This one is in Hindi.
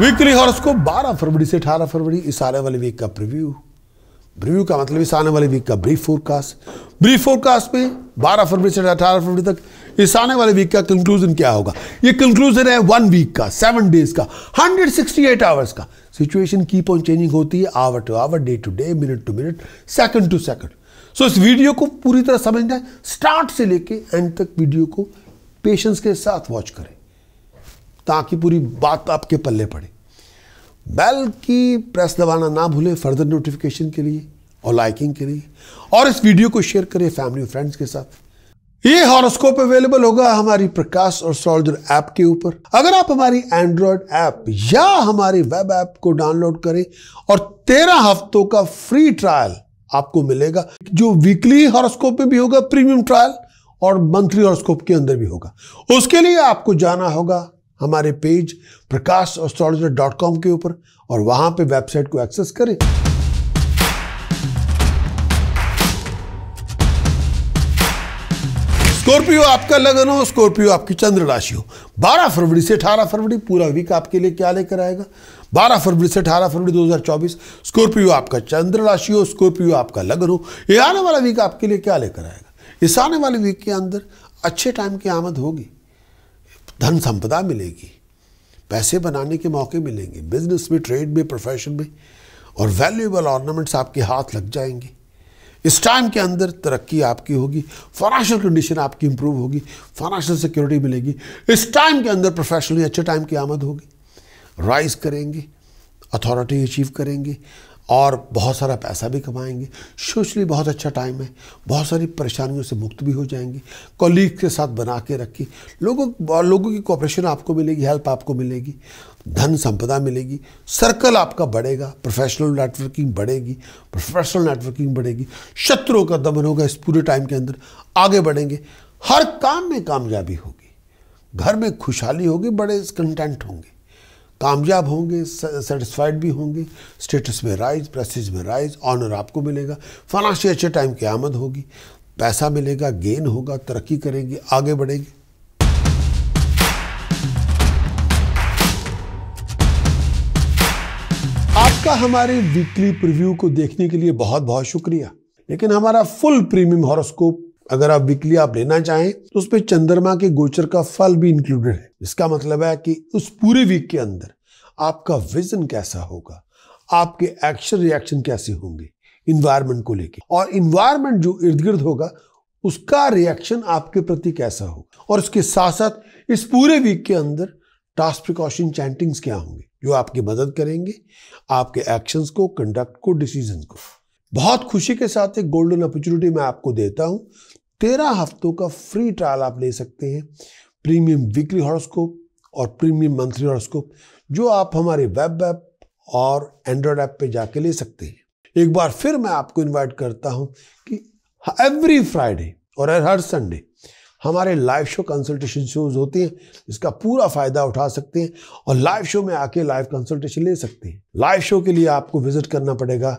वीकली को 12 फरवरी से 18 फरवरी इस आने वाले वीक का प्रीव्यू प्रीव्यू का मतलब इस आने वाले वीक का ब्रीफ फोरकास्ट ब्रीफ फोरकास्ट में 12 फरवरी से 18 फरवरी तक इस आने वाले वीक का कंक्लूजन क्या होगा ये कंक्लूजन है वन वीक का सेवन डेज का 168 आवर्स का सिचुएशन कीप ऑन चेंजिंग होती है hour to hour day to day minute to minute second to second so इस वीडियो को पूरी तरह समझना है स्टार्ट से लेके एंड तक वीडियो को पेशेंस के साथ वॉच करें ताकि पूरी बात आपके पल्ले पड़े बेल की प्रेस दबाना ना भूलें फर्दर नोटिफिकेशन के लिए और लाइकिंग के लिए और इस वीडियो को शेयर करें फैमिली फ्रेंड्स के साथ ये हॉरोस्कोप अवेलेबल होगा हमारी प्रकाश और सोल्जर ऐप के ऊपर अगर आप हमारी एंड्रॉयड ऐप या हमारी वेब ऐप को डाउनलोड करें और तेरह हफ्तों का फ्री ट्रायल आपको मिलेगा जो वीकली हॉरोस्कोप में भी होगा प्रीमियम ट्रायल और मंथली हॉरोस्कोप के अंदर भी होगा उसके लिए आपको जाना होगा हमारे page Prakash astrologer dot com के ऊपर और वहां पे वेबसाइट को एक्सेस करें स्कॉर्पियो आपका लगन हो स्कॉर्पियो आपकी चंद्र राशि हो 12 फरवरी से 18 फरवरी पूरा वीक आपके लिए क्या लेकर आएगा 12 फरवरी से 18 फरवरी 2024 स्कॉर्पियो आपका चंद्र राशि हो स्कॉर्पियो आपका लगन हो ये आने वाला वीक आपके लिए क्या लेकर आएगा इस आने वाले वीक के अंदर अच्छे टाइम की आमद होगी धन संपदा मिलेगी पैसे बनाने के मौके मिलेंगे बिजनेस में ट्रेड में प्रोफेशन में और वैल्यूएबल ऑर्नामेंट्स आपके हाथ लग जाएंगे इस टाइम के अंदर तरक्की आपकी होगी फाइनेंशियल कंडीशन आपकी इंप्रूव होगी फाइनेंशियल सिक्योरिटी मिलेगी इस टाइम के अंदर प्रोफेशनली अच्छे टाइम की आमद होगी राइज करेंगे अथॉरिटी अचीव करेंगे और बहुत सारा पैसा भी कमाएंगे सोशली बहुत अच्छा टाइम है बहुत सारी परेशानियों से मुक्त भी हो जाएंगे कॉलीग के साथ बना के रखिए लोगों लोगों की कॉपरेशन आपको मिलेगी हेल्प आपको मिलेगी धन संपदा मिलेगी सर्कल आपका बढ़ेगा प्रोफेशनल नेटवर्किंग बढ़ेगी प्रोफेशनल नेटवर्किंग बढ़ेगी शत्रुओं का दमन होगा इस पूरे टाइम के अंदर आगे बढ़ेंगे हर काम में कामयाबी होगी घर में खुशहाली होगी बड़े कंटेंट होंगे कामयाब होंगे सेटिस्फाइड भी होंगे स्टेटस में राइज प्रेस्टीज में राइज ऑनर आपको मिलेगा फाइनेंशियल अच्छे टाइम की आमद होगी पैसा मिलेगा गेन होगा तरक्की करेंगे आगे बढ़ेंगे आपका हमारे वीकली प्रीव्यू को देखने के लिए बहुत बहुत शुक्रिया लेकिन हमारा फुल प्रीमियम हॉरोस्कोप अगर आप वीकली आप लेना चाहें तो उस चंद्रमा के गोचर का फल भी इंक्लूडेड है इसका मतलब है कि उस पूरे वीक के अंदर आपका विजन कैसा होगा आपके एक्शन रिएक्शन कैसे होंगे इन्वायरमेंट को लेके और इन्वायरमेंट जो इर्द गिर्द होगा उसका रिएक्शन आपके प्रति कैसा हो और उसके साथ साथ इस पूरे वीक के अंदर टास्क प्रिकॉशन चैंटिंग्स क्या होंगे जो आपकी मदद करेंगे आपके एक्शंस को कंडक्ट को डिसीजन को बहुत खुशी के साथ एक गोल्डन अपॉर्चुनिटी मैं आपको देता हूँ तेरह हफ्तों का फ्री ट्रायल आप ले सकते हैं प्रीमियम वीकली हॉरोस्कोप और प्रीमियम मंथली हॉरोस्कोप जो आप हमारे वेब ऐप और एंड्रॉयड ऐप पे जाके ले सकते हैं एक बार फिर मैं आपको इनवाइट करता हूं कि एवरी फ्राइडे और हर संडे हमारे लाइव शो कंसल्टेशन शोज होते हैं इसका पूरा फ़ायदा उठा सकते हैं और लाइव शो में आके लाइव कंसल्टेशन ले सकते हैं लाइव शो के लिए आपको विजिट करना पड़ेगा